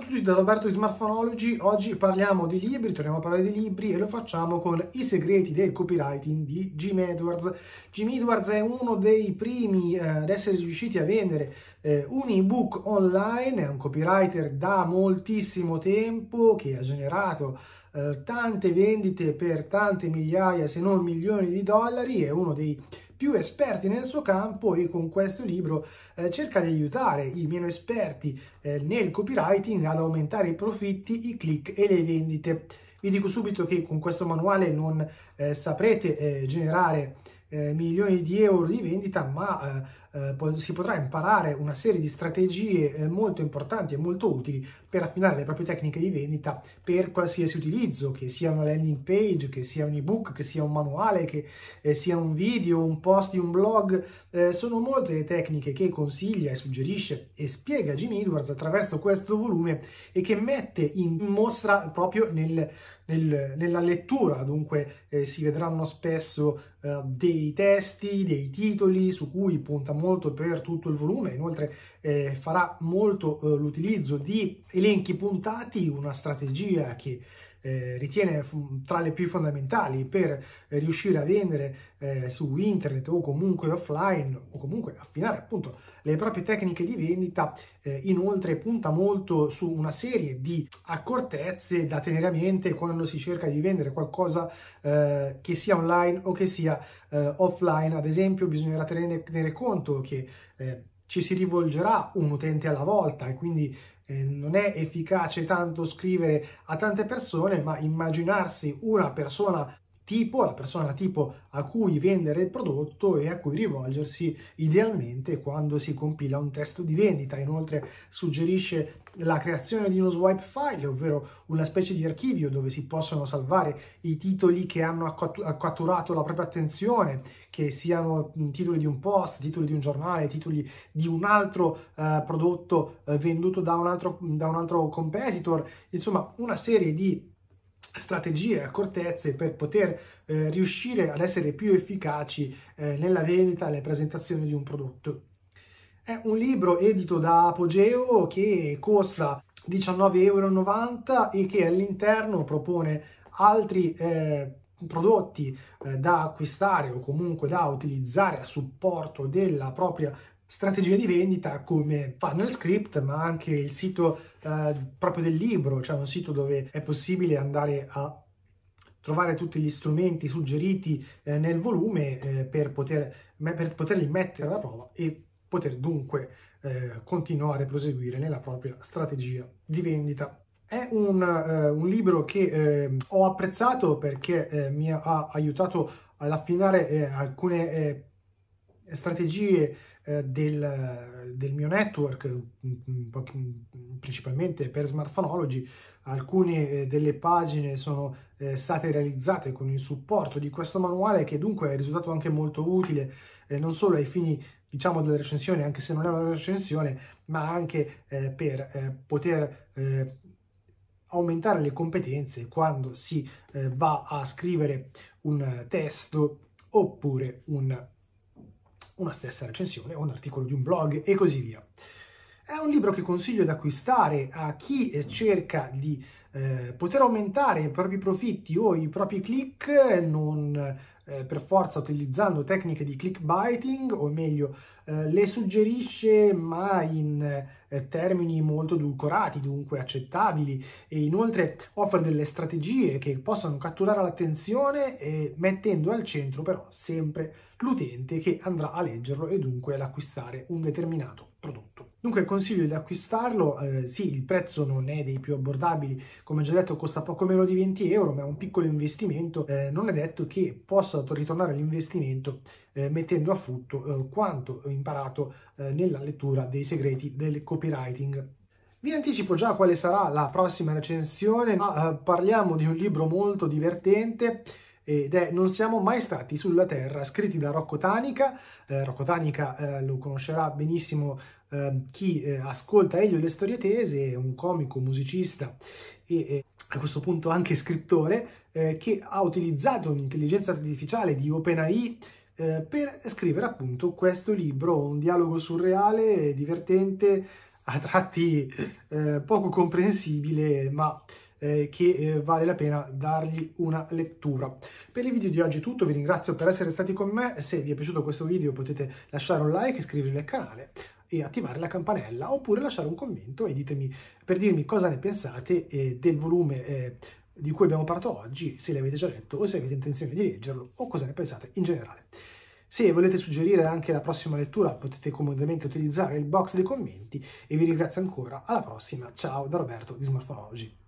Ciao a tutti da Roberto di Smartphonology, oggi parliamo di libri, torniamo a parlare di libri e lo facciamo con I segreti del copywriting di Jim Edwards. Jim Edwards è uno dei primi eh, ad essere riusciti a vendere eh, un ebook online, è un copywriter da moltissimo tempo che ha generato eh, tante vendite per tante migliaia se non milioni di dollari, è uno dei più esperti nel suo campo e con questo libro eh, cerca di aiutare i meno esperti eh, nel copywriting ad aumentare i profitti, i click e le vendite. Vi dico subito che con questo manuale non eh, saprete eh, generare eh, milioni di euro di vendita, ma eh, eh, si potrà imparare una serie di strategie eh, molto importanti e molto utili per affinare le proprie tecniche di vendita per qualsiasi utilizzo, che sia una landing page, che sia un ebook, che sia un manuale, che eh, sia un video, un post di un blog. Eh, sono molte le tecniche che consiglia e suggerisce e spiega Jimmy Edwards attraverso questo volume e che mette in mostra proprio nel, nel, nella lettura, dunque eh, si vedranno spesso eh, dei testi, dei titoli su cui punta molto per tutto il volume, inoltre eh, farà molto eh, l'utilizzo di elenchi puntati, una strategia che eh, ritiene tra le più fondamentali per riuscire a vendere eh, su internet o comunque offline o comunque affinare appunto le proprie tecniche di vendita, eh, inoltre punta molto su una serie di accortezze da tenere a mente quando si cerca di vendere qualcosa eh, che sia online o che sia eh, offline, ad esempio bisognerà tenere, tenere conto che ci si rivolgerà un utente alla volta e quindi eh, non è efficace tanto scrivere a tante persone, ma immaginarsi una persona tipo, la persona tipo a cui vendere il prodotto e a cui rivolgersi idealmente quando si compila un test di vendita. Inoltre suggerisce la creazione di uno swipe file, ovvero una specie di archivio dove si possono salvare i titoli che hanno accatturato la propria attenzione, che siano titoli di un post, titoli di un giornale, titoli di un altro eh, prodotto eh, venduto da un altro, da un altro competitor, insomma una serie di strategie, accortezze per poter eh, riuscire ad essere più efficaci eh, nella vendita e nella presentazione di un prodotto. È un libro edito da Apogeo che costa 19,90 euro e che all'interno propone altri eh, prodotti eh, da acquistare o comunque da utilizzare a supporto della propria strategia di vendita come funnel script ma anche il sito eh, proprio del libro cioè un sito dove è possibile andare a trovare tutti gli strumenti suggeriti eh, nel volume eh, per, poter, per, poterli mettere alla prova e poter dunque eh, continuare a proseguire nella propria strategia di vendita è un, eh, un, libro che eh, ho apprezzato perché eh, mi ha aiutato ad affinare eh, alcune eh, strategie eh, del, del, mio network, principalmente per Smartphonology, alcune eh, delle pagine sono eh, state realizzate con il supporto di questo manuale che dunque è risultato anche molto utile eh, non solo ai fini diciamo della recensione, anche se non è una recensione, ma anche eh, per eh, poter aumentare le competenze quando si va a scrivere un testo oppure un una stessa recensione o un articolo di un blog e così via. È un libro che consiglio di acquistare a chi eh, cerca di eh, poter aumentare i propri profitti o i propri click eh, non eh, per forza utilizzando tecniche di clickbaiting, o meglio, eh, le suggerisce ma in eh, termini molto edulcorati, dunque accettabili, e inoltre offre delle strategie che possono catturare l'attenzione eh, mettendo al centro però sempre l'utente che andrà a leggerlo e dunque ad acquistare un determinato prodotto. Dunque consiglio di acquistarlo, eh, sì il prezzo non è dei più abbordabili, come già detto costa poco meno di 20 euro ma è un piccolo investimento, eh, non è detto che possa ritornare l'investimento eh, mettendo a frutto eh, quanto ho imparato eh, nella lettura dei segreti del copywriting. Vi anticipo già quale sarà la prossima recensione, ma eh, parliamo di un libro molto divertente ed è Non siamo mai stati sulla Terra, scritti da Rocco Tanica. Eh, Rocco Tanica eh, lo conoscerà benissimo ehm, eh, chi ascolta Elio le storie tese, è un comico, musicista e a questo punto anche scrittore eh, che ha utilizzato un'intelligenza artificiale di OpenAI eh, per scrivere appunto questo libro, un dialogo surreale, divertente, a tratti eh, poco comprensibile, ma eh, che eh, vale la pena dargli una lettura. Per il video di oggi è tutto, vi ringrazio per essere stati con me, se vi è piaciuto questo video potete lasciare un like, iscrivervi al canale e attivare la campanella oppure lasciare un commento e ditemi, per dirmi cosa ne pensate eh, del volume eh, di cui abbiamo parlato oggi, se l'avete già letto o se avete intenzione di leggerlo o cosa ne pensate in generale. Se volete suggerire anche la prossima lettura potete comodamente utilizzare il box dei commenti e vi ringrazio ancora, alla prossima, ciao da Roberto di Smartphone Oggi.